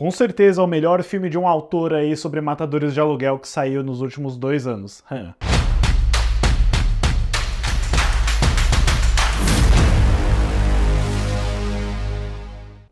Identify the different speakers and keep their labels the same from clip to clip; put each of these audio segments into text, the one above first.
Speaker 1: Com certeza é o melhor filme de um autor aí sobre matadores de aluguel que saiu nos últimos dois anos.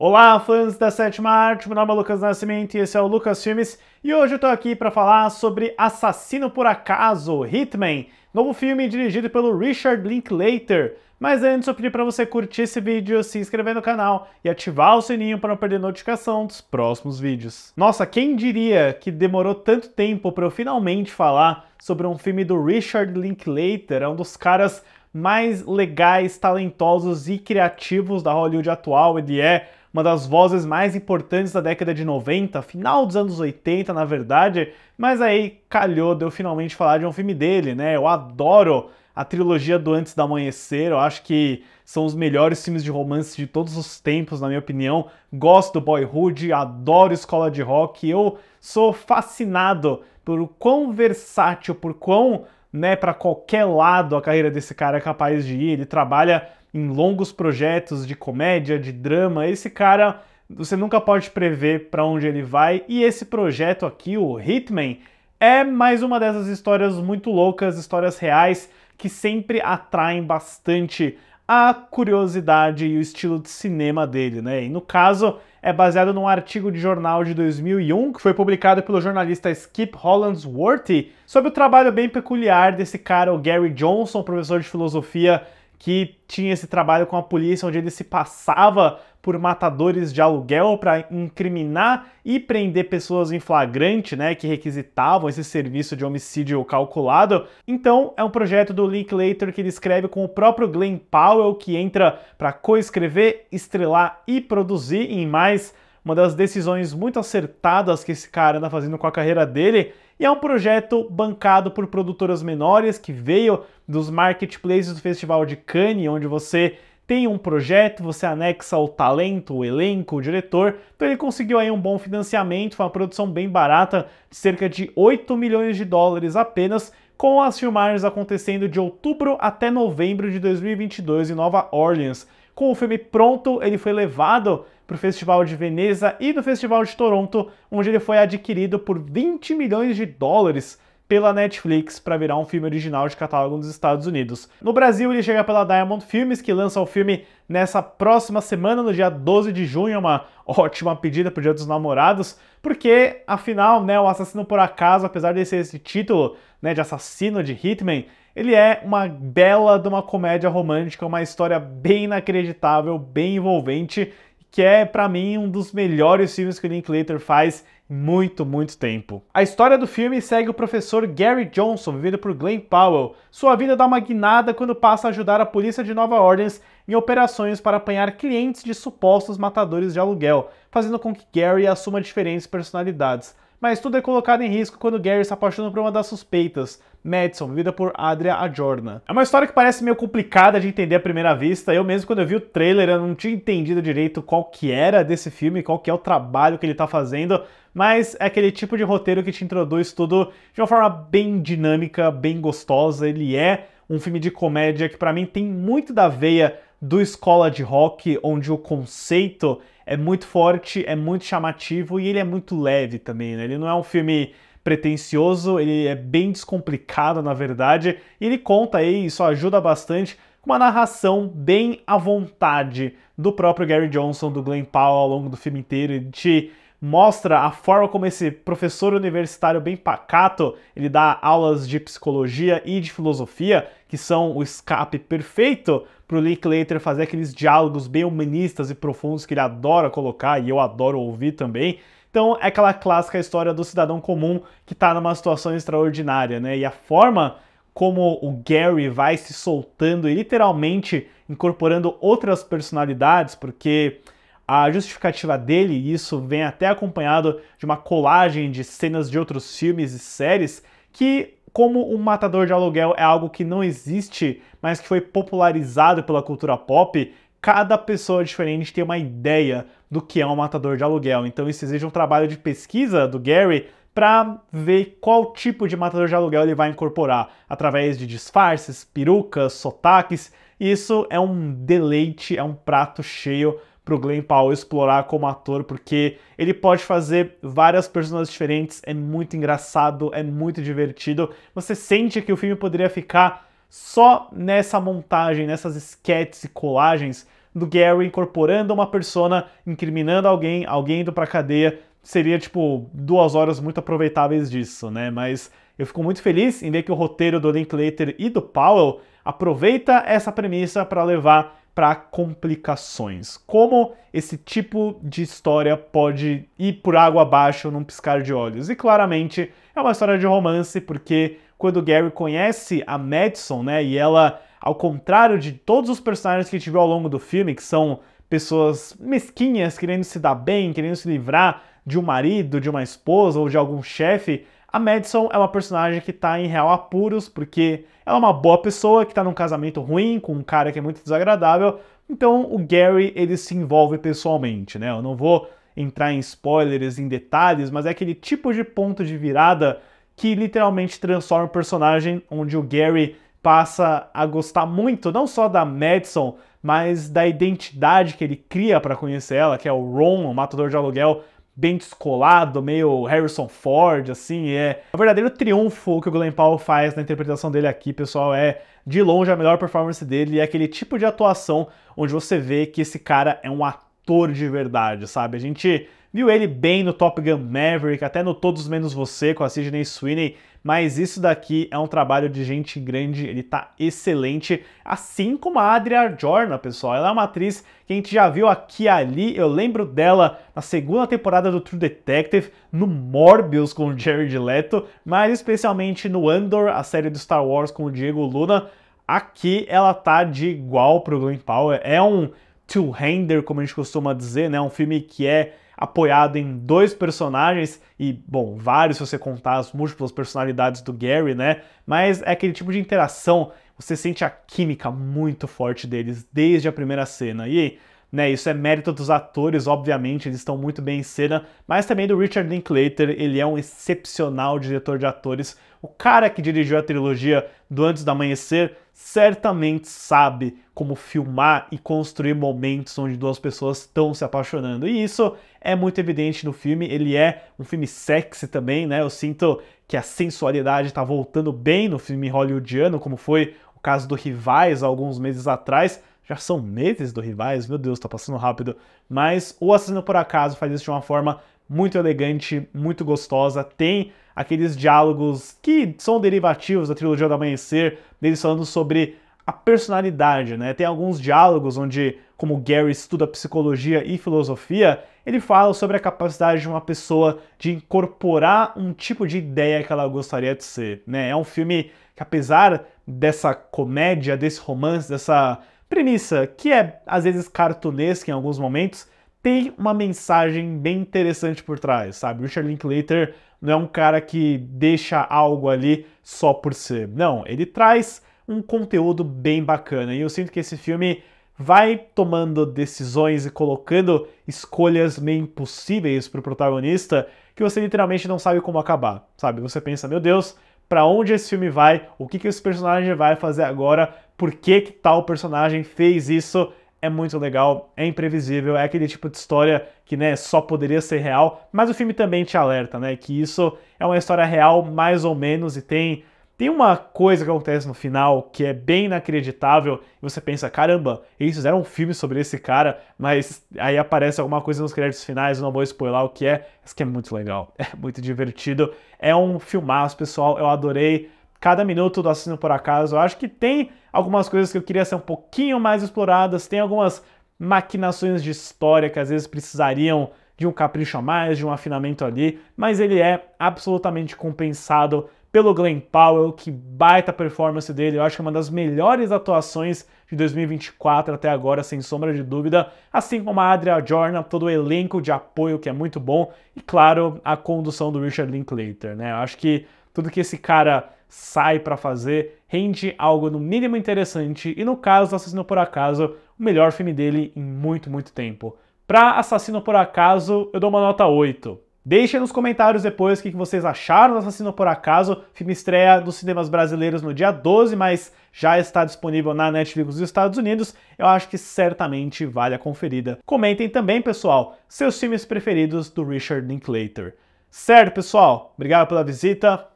Speaker 1: Olá, fãs da sétima arte, meu nome é Lucas Nascimento e esse é o Lucas Filmes, e hoje eu tô aqui para falar sobre Assassino por Acaso, Hitman, novo filme dirigido pelo Richard Linklater. Mas antes eu pedi para você curtir esse vídeo, se inscrever no canal e ativar o sininho para não perder notificação dos próximos vídeos. Nossa, quem diria que demorou tanto tempo para eu finalmente falar sobre um filme do Richard Linklater, é um dos caras mais legais, talentosos e criativos da Hollywood atual, ele é uma das vozes mais importantes da década de 90, final dos anos 80, na verdade, mas aí calhou de eu finalmente falar de um filme dele, né? Eu adoro a trilogia do Antes do Amanhecer, eu acho que são os melhores filmes de romance de todos os tempos, na minha opinião. Gosto do Boyhood, adoro Escola de Rock, eu sou fascinado por quão versátil, por quão, né, para qualquer lado a carreira desse cara é capaz de ir. Ele trabalha em longos projetos de comédia, de drama. Esse cara, você nunca pode prever para onde ele vai. E esse projeto aqui, o Hitman, é mais uma dessas histórias muito loucas, histórias reais que sempre atraem bastante a curiosidade e o estilo de cinema dele, né? E no caso, é baseado num artigo de jornal de 2001 que foi publicado pelo jornalista Skip Hollandsworthy sobre o trabalho bem peculiar desse cara, o Gary Johnson, professor de filosofia que tinha esse trabalho com a polícia, onde ele se passava por matadores de aluguel para incriminar e prender pessoas em flagrante, né, que requisitavam esse serviço de homicídio calculado. Então, é um projeto do Linklater que ele escreve com o próprio Glenn Powell, que entra para coescrever, estrelar e produzir em mais uma das decisões muito acertadas que esse cara anda tá fazendo com a carreira dele e é um projeto bancado por produtoras menores que veio dos marketplaces do Festival de Cannes, onde você tem um projeto, você anexa o talento, o elenco, o diretor. Então ele conseguiu aí um bom financiamento, foi uma produção bem barata, de cerca de 8 milhões de dólares apenas, com as filmagens acontecendo de outubro até novembro de 2022 em Nova Orleans. Com o filme pronto, ele foi levado para o Festival de Veneza e do Festival de Toronto, onde ele foi adquirido por 20 milhões de dólares pela Netflix para virar um filme original de catálogo nos Estados Unidos. No Brasil, ele chega pela Diamond Filmes, que lança o filme nessa próxima semana, no dia 12 de junho, uma ótima pedida para o Dia dos Namorados, porque, afinal, né, o Assassino por Acaso, apesar de ser esse título né, de assassino, de hitman, ele é uma bela de uma comédia romântica, uma história bem inacreditável, bem envolvente, que é para mim um dos melhores filmes que o Linklater faz muito, muito tempo. A história do filme segue o professor Gary Johnson, vivido por Glenn Powell. Sua vida dá uma guinada quando passa a ajudar a polícia de Nova Orleans em operações para apanhar clientes de supostos matadores de aluguel, fazendo com que Gary assuma diferentes personalidades mas tudo é colocado em risco quando Gary se apaixona por uma das suspeitas, Madison, vivida por Adria Ajorna. É uma história que parece meio complicada de entender à primeira vista, eu mesmo quando eu vi o trailer eu não tinha entendido direito qual que era desse filme, qual que é o trabalho que ele tá fazendo, mas é aquele tipo de roteiro que te introduz tudo de uma forma bem dinâmica, bem gostosa, ele é um filme de comédia que para mim tem muito da veia do Escola de Rock, onde o conceito é muito forte, é muito chamativo e ele é muito leve também, né? Ele não é um filme pretencioso, ele é bem descomplicado, na verdade, e ele conta aí, isso ajuda bastante, com uma narração bem à vontade do próprio Gary Johnson, do Glenn Powell ao longo do filme inteiro, e de mostra a forma como esse professor universitário bem pacato, ele dá aulas de psicologia e de filosofia, que são o escape perfeito para o Linklater fazer aqueles diálogos bem humanistas e profundos que ele adora colocar e eu adoro ouvir também. Então é aquela clássica história do cidadão comum que está numa situação extraordinária, né? E a forma como o Gary vai se soltando e literalmente incorporando outras personalidades, porque a justificativa dele, e isso vem até acompanhado de uma colagem de cenas de outros filmes e séries, que, como um matador de aluguel é algo que não existe, mas que foi popularizado pela cultura pop, cada pessoa diferente tem uma ideia do que é um matador de aluguel. Então isso exige um trabalho de pesquisa do Gary para ver qual tipo de matador de aluguel ele vai incorporar, através de disfarces, perucas, sotaques. E isso é um deleite, é um prato cheio para o Glenn Powell explorar como ator, porque ele pode fazer várias personagens diferentes, é muito engraçado, é muito divertido. Você sente que o filme poderia ficar só nessa montagem, nessas sketches e colagens do Gary incorporando uma persona, incriminando alguém, alguém indo pra cadeia. Seria, tipo, duas horas muito aproveitáveis disso, né? Mas eu fico muito feliz em ver que o roteiro do Linklater e do Powell aproveita essa premissa para levar para complicações. Como esse tipo de história pode ir por água abaixo num piscar de olhos. E claramente é uma história de romance, porque quando Gary conhece a Madison, né, e ela, ao contrário de todos os personagens que tiver ao longo do filme, que são pessoas mesquinhas, querendo se dar bem, querendo se livrar de um marido, de uma esposa ou de algum chefe, a Madison é uma personagem que tá em real apuros, porque ela é uma boa pessoa que tá num casamento ruim com um cara que é muito desagradável. Então o Gary ele se envolve pessoalmente, né? Eu não vou entrar em spoilers, em detalhes, mas é aquele tipo de ponto de virada que literalmente transforma o personagem, onde o Gary passa a gostar muito não só da Madison, mas da identidade que ele cria para conhecer ela, que é o Ron, o matador de aluguel, bem descolado, meio Harrison Ford, assim, é... O verdadeiro triunfo que o Glenn Powell faz na interpretação dele aqui, pessoal, é de longe a melhor performance dele, é aquele tipo de atuação onde você vê que esse cara é um ator de verdade, sabe? A gente viu ele bem no Top Gun Maverick, até no Todos Menos Você, com a Sidney Sweeney, mas isso daqui é um trabalho de gente grande, ele tá excelente, assim como a Adria Jorna, pessoal. Ela é uma atriz que a gente já viu aqui e ali, eu lembro dela na segunda temporada do True Detective, no Morbius com o Jared Leto, mas especialmente no Andor, a série do Star Wars com o Diego Luna. Aqui ela tá de igual pro Glenn Powell, é um two-hander, como a gente costuma dizer, né? Um filme que é apoiado em dois personagens e, bom, vários se você contar as múltiplas personalidades do Gary, né? Mas é aquele tipo de interação, você sente a química muito forte deles desde a primeira cena. E né, isso é mérito dos atores, obviamente, eles estão muito bem em cena, mas também do Richard Linklater, ele é um excepcional diretor de atores. O cara que dirigiu a trilogia do Antes do Amanhecer certamente sabe como filmar e construir momentos onde duas pessoas estão se apaixonando. E isso é muito evidente no filme, ele é um filme sexy também, né? Eu sinto que a sensualidade está voltando bem no filme hollywoodiano, como foi o caso do Rivais alguns meses atrás, já são meses do Rivais, meu Deus, tá passando rápido. Mas o Assassino por Acaso faz isso de uma forma muito elegante, muito gostosa. Tem aqueles diálogos que são derivativos da trilogia do Amanhecer, deles falando sobre a personalidade, né? Tem alguns diálogos onde, como Gary estuda psicologia e filosofia, ele fala sobre a capacidade de uma pessoa de incorporar um tipo de ideia que ela gostaria de ser, né? É um filme que apesar dessa comédia, desse romance, dessa premissa, que é às vezes cartunesca em alguns momentos, tem uma mensagem bem interessante por trás, sabe? Richard Linklater não é um cara que deixa algo ali só por ser. Não, ele traz um conteúdo bem bacana. E eu sinto que esse filme vai tomando decisões e colocando escolhas meio impossíveis para o protagonista que você literalmente não sabe como acabar, sabe? Você pensa, meu Deus, para onde esse filme vai, o que, que esse personagem vai fazer agora, por que, que tal personagem fez isso. É muito legal, é imprevisível, é aquele tipo de história que né, só poderia ser real, mas o filme também te alerta, né? Que isso é uma história real, mais ou menos, e tem tem uma coisa que acontece no final que é bem inacreditável e você pensa, caramba, eles fizeram um filme sobre esse cara, mas aí aparece alguma coisa nos créditos finais, eu não vou spoiler o que é, isso que é muito legal, é muito divertido, é um filmaço, pessoal, eu adorei cada minuto do Assassino Por Acaso, eu acho que tem algumas coisas que eu queria ser um pouquinho mais exploradas, tem algumas maquinações de história que às vezes precisariam de um capricho a mais, de um afinamento ali, mas ele é absolutamente compensado pelo Glenn Powell, que baita performance dele, eu acho que é uma das melhores atuações de 2024 até agora, sem sombra de dúvida, assim como a Adria Jorna, todo o elenco de apoio que é muito bom, e claro, a condução do Richard Linklater, né? Eu acho que tudo que esse cara sai para fazer rende algo no mínimo interessante, e no caso Assassino por Acaso, o melhor filme dele em muito, muito tempo. Pra Assassino por Acaso, eu dou uma nota 8. Deixem nos comentários depois o que vocês acharam do Assassino por Acaso. Filme estreia nos cinemas brasileiros no dia 12, mas já está disponível na Netflix dos Estados Unidos. Eu acho que certamente vale a conferida. Comentem também, pessoal, seus filmes preferidos do Richard Linklater. Certo, pessoal? Obrigado pela visita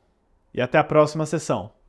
Speaker 1: e até a próxima sessão.